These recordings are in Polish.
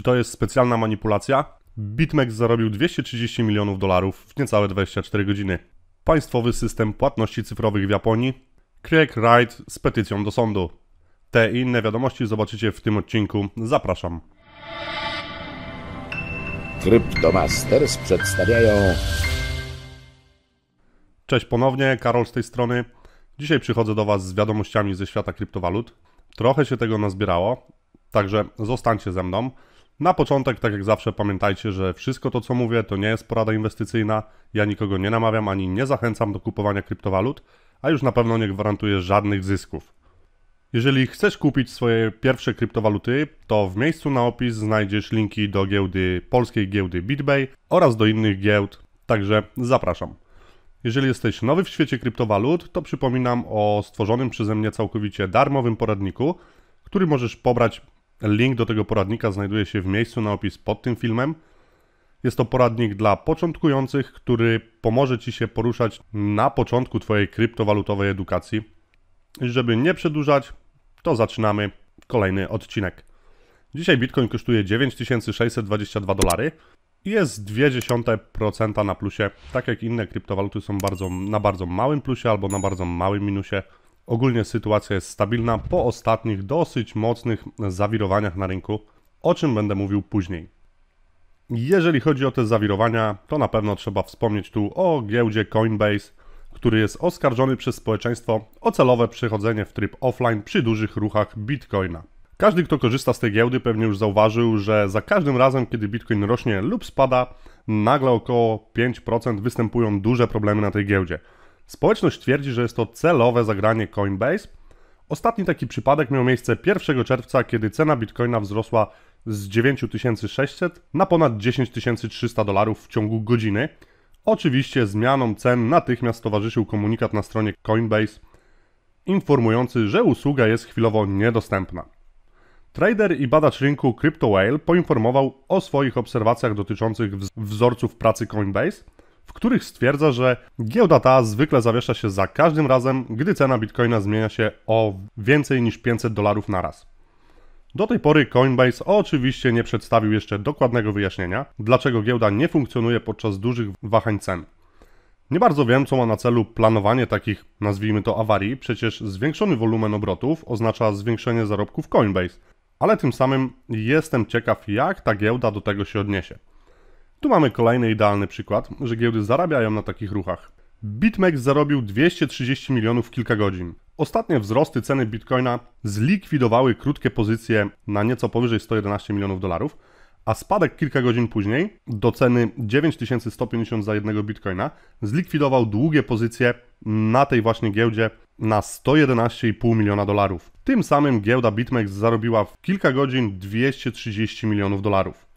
czy to jest specjalna manipulacja? BitMEX zarobił 230 milionów dolarów w niecałe 24 godziny. Państwowy system płatności cyfrowych w Japonii. Craig Wright z petycją do sądu. Te i inne wiadomości zobaczycie w tym odcinku. Zapraszam. Cryptomasters przedstawiają. Cześć ponownie, Karol z tej strony. Dzisiaj przychodzę do Was z wiadomościami ze świata kryptowalut. Trochę się tego nazbierało, także zostańcie ze mną. Na początek, tak jak zawsze, pamiętajcie, że wszystko to, co mówię, to nie jest porada inwestycyjna. Ja nikogo nie namawiam ani nie zachęcam do kupowania kryptowalut, a już na pewno nie gwarantuję żadnych zysków. Jeżeli chcesz kupić swoje pierwsze kryptowaluty, to w miejscu na opis znajdziesz linki do giełdy polskiej giełdy BitBay oraz do innych giełd, także zapraszam. Jeżeli jesteś nowy w świecie kryptowalut, to przypominam o stworzonym przeze mnie całkowicie darmowym poradniku, który możesz pobrać Link do tego poradnika znajduje się w miejscu na opis pod tym filmem. Jest to poradnik dla początkujących, który pomoże Ci się poruszać na początku Twojej kryptowalutowej edukacji. Żeby nie przedłużać, to zaczynamy kolejny odcinek. Dzisiaj Bitcoin kosztuje 9622 dolary i jest 0,2% na plusie. Tak jak inne kryptowaluty są bardzo, na bardzo małym plusie albo na bardzo małym minusie. Ogólnie sytuacja jest stabilna po ostatnich dosyć mocnych zawirowaniach na rynku, o czym będę mówił później. Jeżeli chodzi o te zawirowania, to na pewno trzeba wspomnieć tu o giełdzie Coinbase, który jest oskarżony przez społeczeństwo o celowe przechodzenie w tryb offline przy dużych ruchach Bitcoina. Każdy, kto korzysta z tej giełdy, pewnie już zauważył, że za każdym razem, kiedy Bitcoin rośnie lub spada, nagle około 5% występują duże problemy na tej giełdzie. Społeczność twierdzi, że jest to celowe zagranie Coinbase. Ostatni taki przypadek miał miejsce 1 czerwca, kiedy cena bitcoina wzrosła z 9600 na ponad 10300 dolarów w ciągu godziny. Oczywiście zmianą cen natychmiast towarzyszył komunikat na stronie Coinbase informujący, że usługa jest chwilowo niedostępna. Trader i badacz rynku CryptoWhale poinformował o swoich obserwacjach dotyczących wzorców pracy Coinbase – w których stwierdza, że giełda ta zwykle zawiesza się za każdym razem, gdy cena bitcoina zmienia się o więcej niż 500 dolarów na raz. Do tej pory Coinbase oczywiście nie przedstawił jeszcze dokładnego wyjaśnienia, dlaczego giełda nie funkcjonuje podczas dużych wahań cen. Nie bardzo wiem, co ma na celu planowanie takich, nazwijmy to, awarii, przecież zwiększony wolumen obrotów oznacza zwiększenie zarobków Coinbase, ale tym samym jestem ciekaw, jak ta giełda do tego się odniesie. Tu mamy kolejny idealny przykład, że giełdy zarabiają na takich ruchach. BitMEX zarobił 230 milionów w kilka godzin. Ostatnie wzrosty ceny bitcoina zlikwidowały krótkie pozycje na nieco powyżej 111 milionów dolarów, a spadek kilka godzin później do ceny 9150 za jednego bitcoina zlikwidował długie pozycje na tej właśnie giełdzie na 111,5 miliona dolarów. Tym samym giełda BitMEX zarobiła w kilka godzin 230 milionów dolarów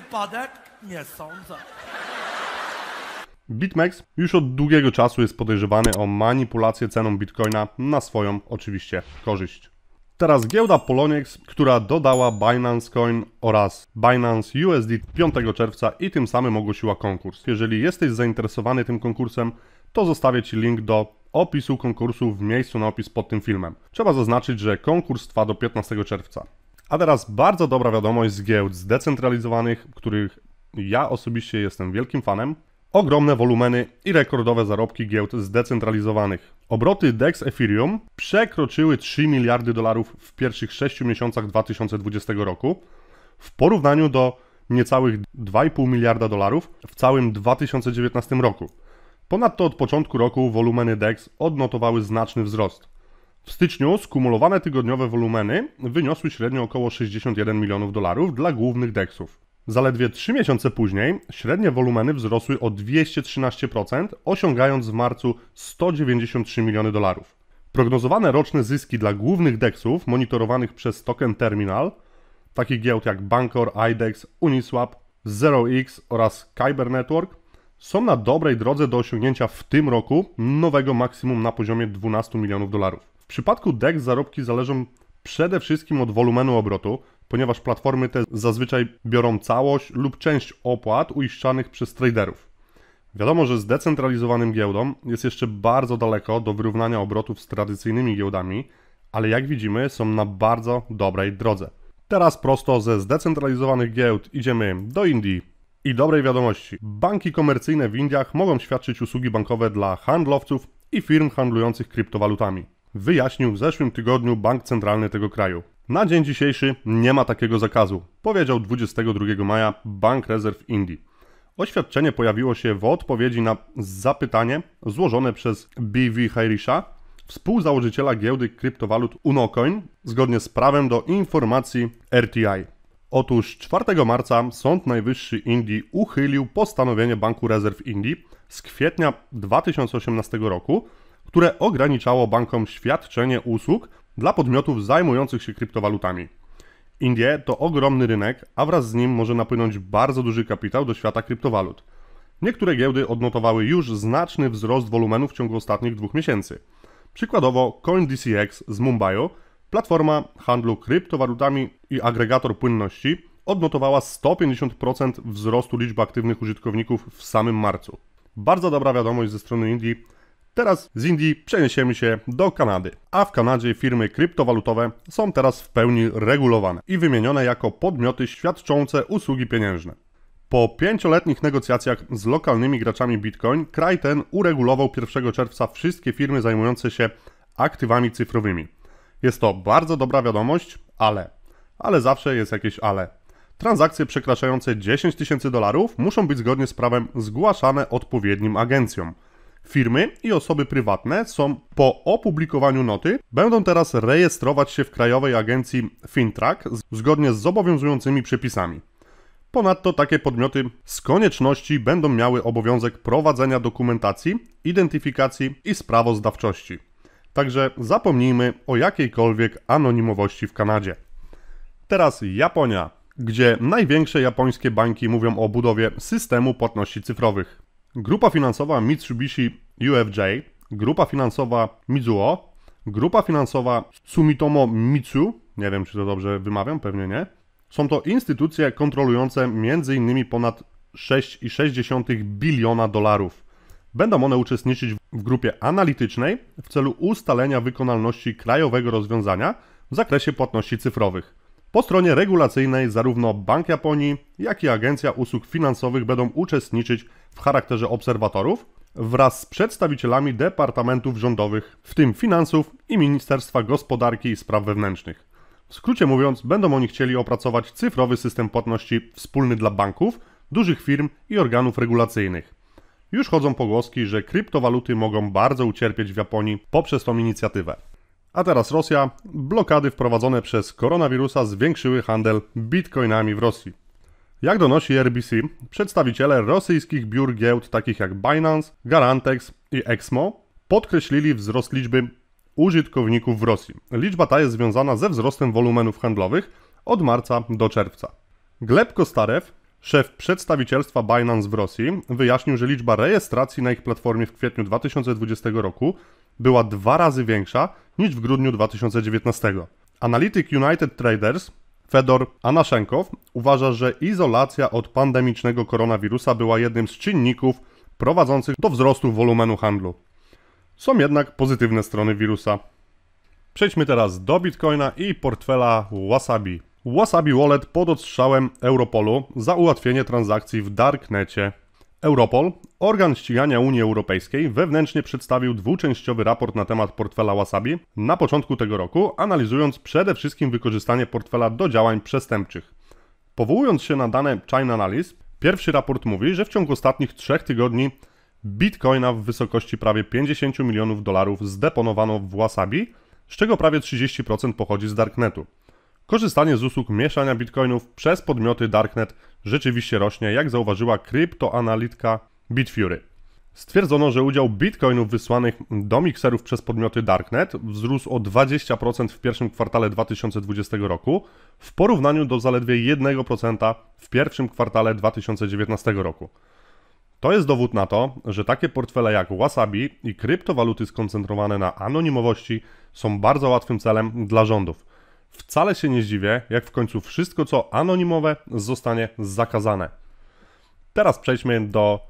przypadek? Nie sądzę. BitMEX już od długiego czasu jest podejrzewany o manipulację ceną bitcoina na swoją oczywiście korzyść. Teraz giełda Poloniex, która dodała Binance Coin oraz Binance USD 5 czerwca i tym samym ogłosiła konkurs. Jeżeli jesteś zainteresowany tym konkursem, to zostawię Ci link do opisu konkursu w miejscu na opis pod tym filmem. Trzeba zaznaczyć, że konkurs trwa do 15 czerwca. A teraz bardzo dobra wiadomość z giełd zdecentralizowanych, których ja osobiście jestem wielkim fanem. Ogromne wolumeny i rekordowe zarobki giełd zdecentralizowanych. Obroty DEX Ethereum przekroczyły 3 miliardy dolarów w pierwszych 6 miesiącach 2020 roku w porównaniu do niecałych 2,5 miliarda dolarów w całym 2019 roku. Ponadto od początku roku wolumeny DEX odnotowały znaczny wzrost. W styczniu skumulowane tygodniowe wolumeny wyniosły średnio około 61 milionów dolarów dla głównych deksów. Zaledwie 3 miesiące później średnie wolumeny wzrosły o 213%, osiągając w marcu 193 miliony dolarów. Prognozowane roczne zyski dla głównych deksów monitorowanych przez Token Terminal, takich giełd jak Bancor, IDEX, Uniswap, ZeroX oraz Kyber Network, są na dobrej drodze do osiągnięcia w tym roku nowego maksimum na poziomie 12 milionów dolarów. W przypadku DEX zarobki zależą przede wszystkim od wolumenu obrotu, ponieważ platformy te zazwyczaj biorą całość lub część opłat uiszczanych przez traderów. Wiadomo, że zdecentralizowanym giełdą jest jeszcze bardzo daleko do wyrównania obrotów z tradycyjnymi giełdami, ale jak widzimy są na bardzo dobrej drodze. Teraz prosto ze zdecentralizowanych giełd idziemy do Indii. I dobrej wiadomości. Banki komercyjne w Indiach mogą świadczyć usługi bankowe dla handlowców i firm handlujących kryptowalutami wyjaśnił w zeszłym tygodniu bank centralny tego kraju. Na dzień dzisiejszy nie ma takiego zakazu, powiedział 22 maja Bank Rezerw Indii. Oświadczenie pojawiło się w odpowiedzi na zapytanie złożone przez B.V. Hairisha, współzałożyciela giełdy kryptowalut Unocoin, zgodnie z prawem do informacji RTI. Otóż 4 marca Sąd Najwyższy Indii uchylił postanowienie Banku Rezerw Indii z kwietnia 2018 roku, które ograniczało bankom świadczenie usług dla podmiotów zajmujących się kryptowalutami. Indie to ogromny rynek, a wraz z nim może napłynąć bardzo duży kapitał do świata kryptowalut. Niektóre giełdy odnotowały już znaczny wzrost wolumenu w ciągu ostatnich dwóch miesięcy. Przykładowo CoinDCX z Mumbai, platforma handlu kryptowalutami i agregator płynności, odnotowała 150% wzrostu liczby aktywnych użytkowników w samym marcu. Bardzo dobra wiadomość ze strony Indii Teraz z Indii przeniesiemy się do Kanady. A w Kanadzie firmy kryptowalutowe są teraz w pełni regulowane i wymienione jako podmioty świadczące usługi pieniężne. Po pięcioletnich negocjacjach z lokalnymi graczami Bitcoin, kraj ten uregulował 1 czerwca wszystkie firmy zajmujące się aktywami cyfrowymi. Jest to bardzo dobra wiadomość, ale. Ale zawsze jest jakieś ale. Transakcje przekraczające 10 tysięcy dolarów muszą być zgodnie z prawem zgłaszane odpowiednim agencjom – Firmy i osoby prywatne są po opublikowaniu noty będą teraz rejestrować się w Krajowej Agencji FinTrack zgodnie z obowiązującymi przepisami. Ponadto takie podmioty z konieczności będą miały obowiązek prowadzenia dokumentacji, identyfikacji i sprawozdawczości. Także zapomnijmy o jakiejkolwiek anonimowości w Kanadzie. Teraz Japonia, gdzie największe japońskie banki mówią o budowie systemu płatności cyfrowych grupa finansowa Mitsubishi UFJ, grupa finansowa Mizuo, grupa finansowa Sumitomo Mitsu, nie wiem czy to dobrze wymawiam, pewnie nie. Są to instytucje kontrolujące m.in. ponad 6,6 biliona dolarów. Będą one uczestniczyć w grupie analitycznej w celu ustalenia wykonalności krajowego rozwiązania w zakresie płatności cyfrowych. Po stronie regulacyjnej zarówno Bank Japonii, jak i Agencja Usług Finansowych będą uczestniczyć w charakterze obserwatorów wraz z przedstawicielami departamentów rządowych, w tym finansów i Ministerstwa Gospodarki i Spraw Wewnętrznych. W skrócie mówiąc, będą oni chcieli opracować cyfrowy system płatności wspólny dla banków, dużych firm i organów regulacyjnych. Już chodzą pogłoski, że kryptowaluty mogą bardzo ucierpieć w Japonii poprzez tą inicjatywę. A teraz Rosja. Blokady wprowadzone przez koronawirusa zwiększyły handel bitcoinami w Rosji. Jak donosi RBC, przedstawiciele rosyjskich biur giełd takich jak Binance, Garantex i Exmo podkreślili wzrost liczby użytkowników w Rosji. Liczba ta jest związana ze wzrostem wolumenów handlowych od marca do czerwca. Gleb Kostarew, szef przedstawicielstwa Binance w Rosji, wyjaśnił, że liczba rejestracji na ich platformie w kwietniu 2020 roku była dwa razy większa niż w grudniu 2019. Analityk United Traders Fedor Anaszenkow uważa, że izolacja od pandemicznego koronawirusa była jednym z czynników prowadzących do wzrostu wolumenu handlu. Są jednak pozytywne strony wirusa. Przejdźmy teraz do Bitcoina i portfela Wasabi. Wasabi Wallet pod odstrzałem Europolu za ułatwienie transakcji w darknecie. Europol Organ ścigania Unii Europejskiej wewnętrznie przedstawił dwuczęściowy raport na temat portfela Wasabi na początku tego roku, analizując przede wszystkim wykorzystanie portfela do działań przestępczych. Powołując się na dane China Analysis, pierwszy raport mówi, że w ciągu ostatnich trzech tygodni bitcoina w wysokości prawie 50 milionów dolarów zdeponowano w Wasabi, z czego prawie 30% pochodzi z darknetu. Korzystanie z usług mieszania bitcoinów przez podmioty darknet rzeczywiście rośnie, jak zauważyła kryptoanalitka Bitfury. Stwierdzono, że udział bitcoinów wysłanych do mikserów przez podmioty Darknet wzrósł o 20% w pierwszym kwartale 2020 roku w porównaniu do zaledwie 1% w pierwszym kwartale 2019 roku. To jest dowód na to, że takie portfele jak Wasabi i kryptowaluty skoncentrowane na anonimowości są bardzo łatwym celem dla rządów. Wcale się nie zdziwię, jak w końcu wszystko co anonimowe zostanie zakazane. Teraz przejdźmy do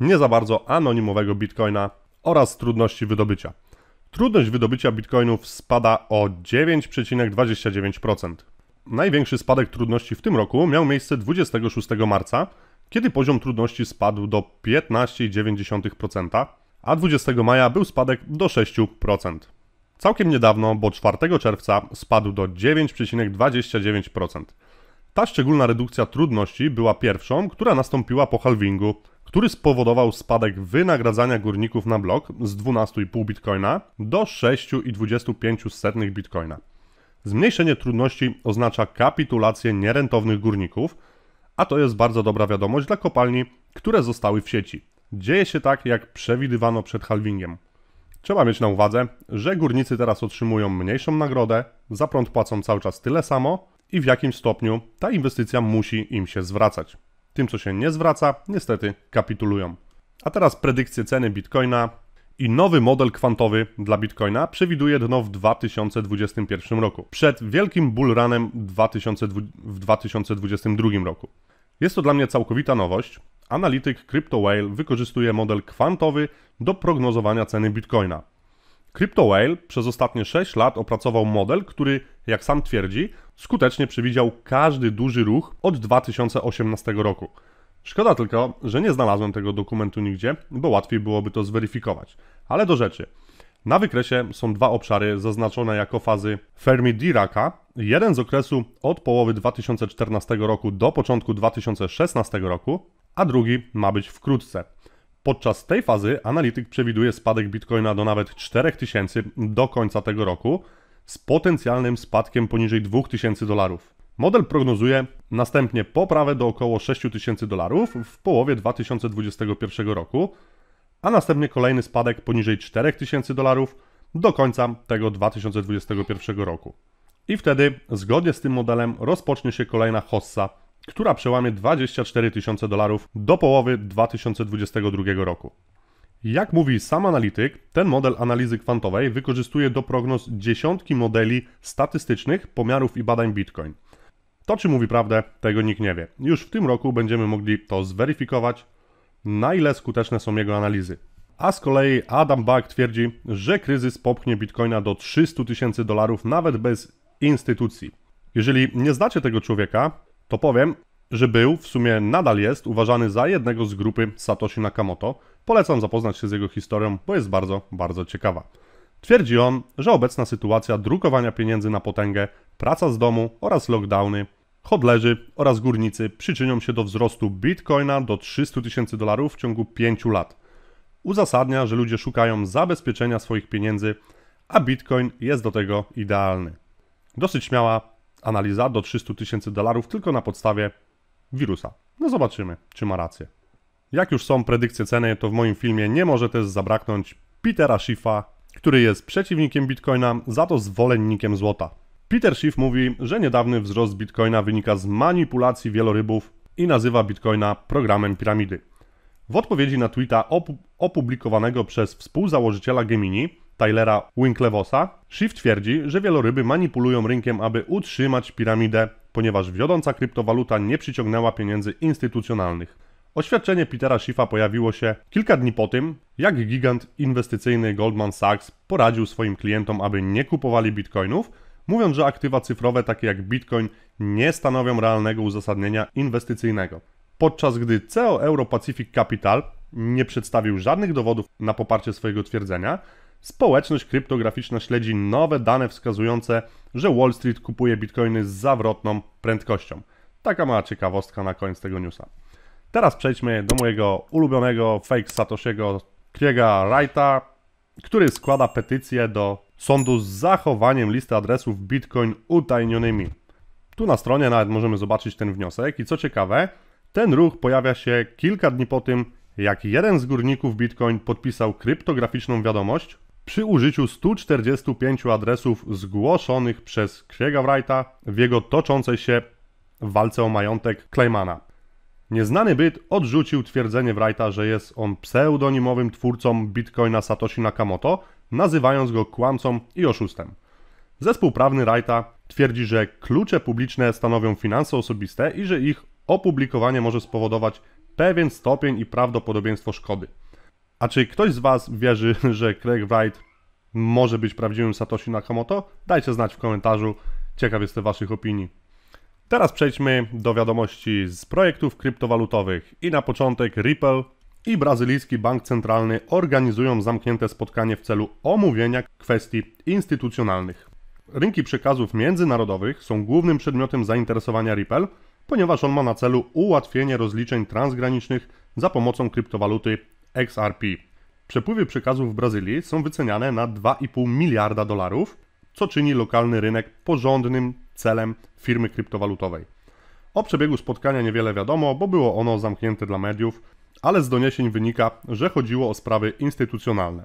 nie za bardzo anonimowego bitcoina oraz trudności wydobycia. Trudność wydobycia bitcoinów spada o 9,29%. Największy spadek trudności w tym roku miał miejsce 26 marca, kiedy poziom trudności spadł do 15,9%, a 20 maja był spadek do 6%. Całkiem niedawno, bo 4 czerwca, spadł do 9,29%. Ta szczególna redukcja trudności była pierwszą, która nastąpiła po halvingu, który spowodował spadek wynagradzania górników na blok z 12,5 bitcoina do 6,25 bitcoina. Zmniejszenie trudności oznacza kapitulację nierentownych górników, a to jest bardzo dobra wiadomość dla kopalni, które zostały w sieci. Dzieje się tak, jak przewidywano przed halvingiem. Trzeba mieć na uwadze, że górnicy teraz otrzymują mniejszą nagrodę, za prąd płacą cały czas tyle samo, i w jakim stopniu ta inwestycja musi im się zwracać. Tym, co się nie zwraca, niestety kapitulują. A teraz predykcje ceny bitcoina i nowy model kwantowy dla bitcoina przewiduje dno w 2021 roku, przed wielkim bullrunem w 2022 roku. Jest to dla mnie całkowita nowość. Analityk CryptoWhale wykorzystuje model kwantowy do prognozowania ceny bitcoina. CryptoWhale przez ostatnie 6 lat opracował model, który, jak sam twierdzi, skutecznie przewidział każdy duży ruch od 2018 roku. Szkoda tylko, że nie znalazłem tego dokumentu nigdzie, bo łatwiej byłoby to zweryfikować. Ale do rzeczy. Na wykresie są dwa obszary zaznaczone jako fazy Fermi-Diraca. Jeden z okresu od połowy 2014 roku do początku 2016 roku, a drugi ma być wkrótce. Podczas tej fazy analityk przewiduje spadek bitcoina do nawet 4000 do końca tego roku, z potencjalnym spadkiem poniżej 2000 dolarów. Model prognozuje następnie poprawę do około 6000 dolarów w połowie 2021 roku, a następnie kolejny spadek poniżej 4000 dolarów do końca tego 2021 roku. I wtedy, zgodnie z tym modelem, rozpocznie się kolejna hossa, która przełamie 24 tysiące dolarów do połowy 2022 roku. Jak mówi sam analityk, ten model analizy kwantowej wykorzystuje do prognoz dziesiątki modeli statystycznych, pomiarów i badań Bitcoin. To, czy mówi prawdę, tego nikt nie wie. Już w tym roku będziemy mogli to zweryfikować, na ile skuteczne są jego analizy. A z kolei Adam Back twierdzi, że kryzys popchnie bitcoina do 300 tysięcy dolarów nawet bez instytucji. Jeżeli nie znacie tego człowieka, to powiem, że był, w sumie nadal jest, uważany za jednego z grupy Satoshi Nakamoto, Polecam zapoznać się z jego historią, bo jest bardzo, bardzo ciekawa. Twierdzi on, że obecna sytuacja drukowania pieniędzy na potęgę, praca z domu oraz lockdowny, hodlerzy oraz górnicy przyczynią się do wzrostu bitcoina do 300 tysięcy dolarów w ciągu 5 lat. Uzasadnia, że ludzie szukają zabezpieczenia swoich pieniędzy, a bitcoin jest do tego idealny. Dosyć śmiała analiza do 300 tysięcy dolarów tylko na podstawie wirusa. No zobaczymy, czy ma rację. Jak już są predykcje ceny, to w moim filmie nie może też zabraknąć Petera Schiffa, który jest przeciwnikiem Bitcoina, za to zwolennikiem złota. Peter Schiff mówi, że niedawny wzrost Bitcoina wynika z manipulacji wielorybów i nazywa Bitcoina programem piramidy. W odpowiedzi na tweeta op opublikowanego przez współzałożyciela Gemini, Tylera Winklevosa, Schiff twierdzi, że wieloryby manipulują rynkiem, aby utrzymać piramidę, ponieważ wiodąca kryptowaluta nie przyciągnęła pieniędzy instytucjonalnych. Oświadczenie Petera Schiffa pojawiło się kilka dni po tym, jak gigant inwestycyjny Goldman Sachs poradził swoim klientom, aby nie kupowali bitcoinów, mówiąc, że aktywa cyfrowe takie jak bitcoin nie stanowią realnego uzasadnienia inwestycyjnego. Podczas gdy CEO Euro Pacific Capital nie przedstawił żadnych dowodów na poparcie swojego twierdzenia, społeczność kryptograficzna śledzi nowe dane wskazujące, że Wall Street kupuje bitcoiny z zawrotną prędkością. Taka mała ciekawostka na koniec tego newsa. Teraz przejdźmy do mojego ulubionego fake Satoshiego Kriega Wrighta, który składa petycję do sądu z zachowaniem listy adresów Bitcoin utajnionymi. Tu na stronie nawet możemy zobaczyć ten wniosek i co ciekawe, ten ruch pojawia się kilka dni po tym, jak jeden z górników Bitcoin podpisał kryptograficzną wiadomość przy użyciu 145 adresów zgłoszonych przez Kriega Wrighta w jego toczącej się walce o majątek Claymana. Nieznany byt odrzucił twierdzenie Wrighta, że jest on pseudonimowym twórcą bitcoina Satoshi Nakamoto, nazywając go kłamcą i oszustem. Zespół prawny Wrighta twierdzi, że klucze publiczne stanowią finanse osobiste i że ich opublikowanie może spowodować pewien stopień i prawdopodobieństwo szkody. A czy ktoś z Was wierzy, że Craig Wright może być prawdziwym Satoshi Nakamoto? Dajcie znać w komentarzu. Ciekaw jestem Waszych opinii. Teraz przejdźmy do wiadomości z projektów kryptowalutowych i na początek Ripple i brazylijski bank centralny organizują zamknięte spotkanie w celu omówienia kwestii instytucjonalnych. Rynki przekazów międzynarodowych są głównym przedmiotem zainteresowania Ripple, ponieważ on ma na celu ułatwienie rozliczeń transgranicznych za pomocą kryptowaluty XRP. Przepływy przekazów w Brazylii są wyceniane na 2,5 miliarda dolarów, co czyni lokalny rynek porządnym celem firmy kryptowalutowej. O przebiegu spotkania niewiele wiadomo, bo było ono zamknięte dla mediów, ale z doniesień wynika, że chodziło o sprawy instytucjonalne.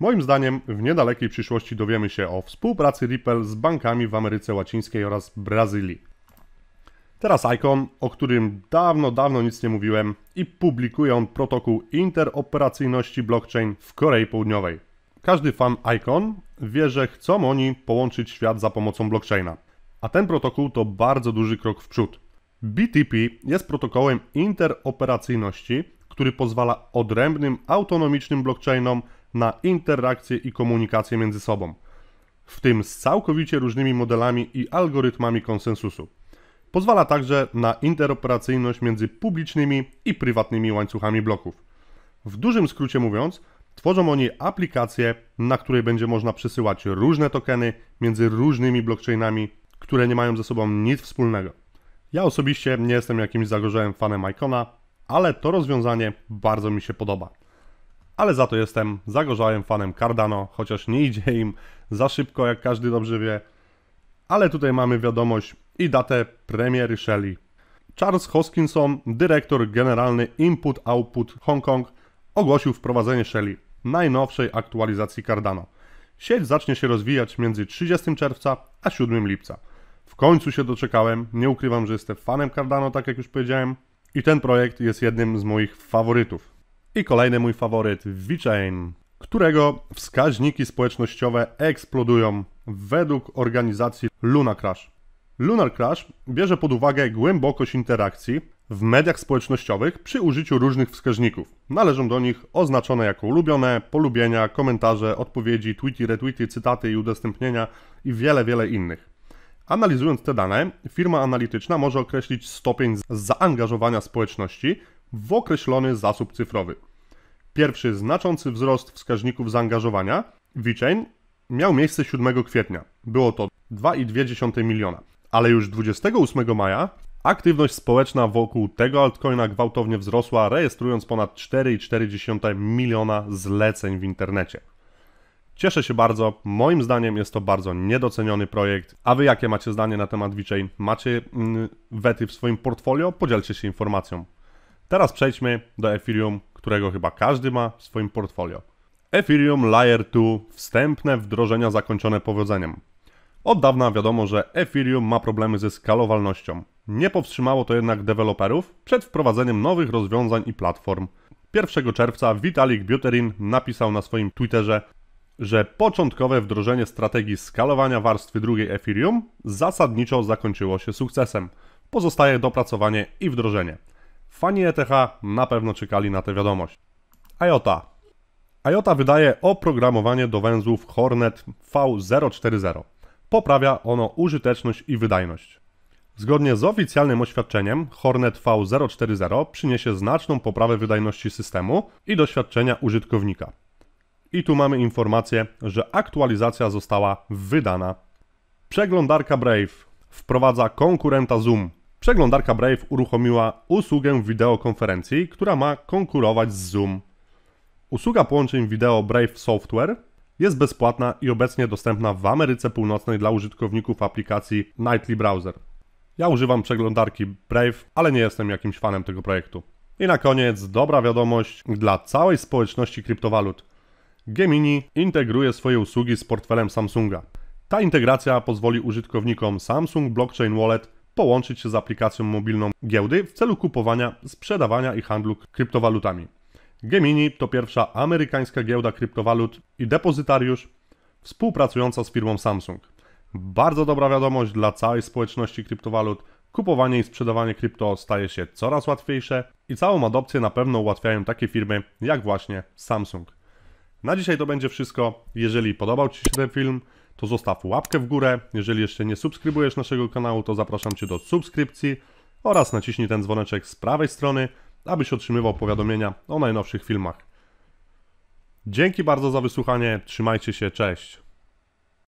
Moim zdaniem w niedalekiej przyszłości dowiemy się o współpracy Ripple z bankami w Ameryce Łacińskiej oraz Brazylii. Teraz Icon, o którym dawno, dawno nic nie mówiłem i publikuje on protokół interoperacyjności blockchain w Korei Południowej. Każdy fan Icon wie, że chcą oni połączyć świat za pomocą blockchaina. A ten protokół to bardzo duży krok w przód. BTP jest protokołem interoperacyjności, który pozwala odrębnym, autonomicznym blockchainom na interakcję i komunikację między sobą, w tym z całkowicie różnymi modelami i algorytmami konsensusu. Pozwala także na interoperacyjność między publicznymi i prywatnymi łańcuchami bloków. W dużym skrócie mówiąc, tworzą oni aplikację, na której będzie można przesyłać różne tokeny między różnymi blockchainami które nie mają ze sobą nic wspólnego. Ja osobiście nie jestem jakimś zagorzałym fanem Icona, ale to rozwiązanie bardzo mi się podoba. Ale za to jestem zagorzałym fanem Cardano, chociaż nie idzie im za szybko, jak każdy dobrze wie. Ale tutaj mamy wiadomość i datę premiery Shelley. Charles Hoskinson, dyrektor generalny Input Output Hong Kong, ogłosił wprowadzenie Shelley, najnowszej aktualizacji Cardano. Sieć zacznie się rozwijać między 30 czerwca a 7 lipca – w końcu się doczekałem. Nie ukrywam, że jestem fanem Cardano, tak jak już powiedziałem. I ten projekt jest jednym z moich faworytów. I kolejny mój faworyt, VeChain, którego wskaźniki społecznościowe eksplodują według organizacji Luna Crash. Lunar Crash bierze pod uwagę głębokość interakcji w mediach społecznościowych przy użyciu różnych wskaźników. Należą do nich oznaczone jako ulubione, polubienia, komentarze, odpowiedzi, tweety, retweety, cytaty i udostępnienia i wiele, wiele innych. Analizując te dane, firma analityczna może określić stopień zaangażowania społeczności w określony zasób cyfrowy. Pierwszy znaczący wzrost wskaźników zaangażowania VeChain miał miejsce 7 kwietnia. Było to 2,2 miliona. Ale już 28 maja aktywność społeczna wokół tego altcoina gwałtownie wzrosła, rejestrując ponad 4,4 miliona zleceń w internecie. Cieszę się bardzo, moim zdaniem jest to bardzo niedoceniony projekt. A wy jakie macie zdanie na temat VeChain? Macie mm, wety w swoim portfolio? Podzielcie się informacją. Teraz przejdźmy do Ethereum, którego chyba każdy ma w swoim portfolio. Ethereum Layer 2 wstępne wdrożenia zakończone powodzeniem. Od dawna wiadomo, że Ethereum ma problemy ze skalowalnością. Nie powstrzymało to jednak deweloperów przed wprowadzeniem nowych rozwiązań i platform. 1 czerwca Vitalik Buterin napisał na swoim Twitterze że początkowe wdrożenie strategii skalowania warstwy drugiej Ethereum zasadniczo zakończyło się sukcesem. Pozostaje dopracowanie i wdrożenie. Fani ETH na pewno czekali na tę wiadomość. IOTA. IOTA wydaje oprogramowanie do węzłów Hornet V040. Poprawia ono użyteczność i wydajność. Zgodnie z oficjalnym oświadczeniem, Hornet V040 przyniesie znaczną poprawę wydajności systemu i doświadczenia użytkownika. I tu mamy informację, że aktualizacja została wydana. Przeglądarka Brave wprowadza konkurenta Zoom. Przeglądarka Brave uruchomiła usługę wideokonferencji, która ma konkurować z Zoom. Usługa połączeń wideo Brave Software jest bezpłatna i obecnie dostępna w Ameryce Północnej dla użytkowników aplikacji Nightly Browser. Ja używam przeglądarki Brave, ale nie jestem jakimś fanem tego projektu. I na koniec dobra wiadomość dla całej społeczności kryptowalut. Gemini integruje swoje usługi z portfelem Samsunga. Ta integracja pozwoli użytkownikom Samsung Blockchain Wallet połączyć się z aplikacją mobilną giełdy w celu kupowania, sprzedawania i handlu kryptowalutami. Gemini to pierwsza amerykańska giełda kryptowalut i depozytariusz współpracująca z firmą Samsung. Bardzo dobra wiadomość dla całej społeczności kryptowalut. Kupowanie i sprzedawanie krypto staje się coraz łatwiejsze i całą adopcję na pewno ułatwiają takie firmy jak właśnie Samsung. Na dzisiaj to będzie wszystko. Jeżeli podobał Ci się ten film, to zostaw łapkę w górę. Jeżeli jeszcze nie subskrybujesz naszego kanału, to zapraszam Cię do subskrypcji oraz naciśnij ten dzwoneczek z prawej strony, abyś otrzymywał powiadomienia o najnowszych filmach. Dzięki bardzo za wysłuchanie, trzymajcie się, cześć!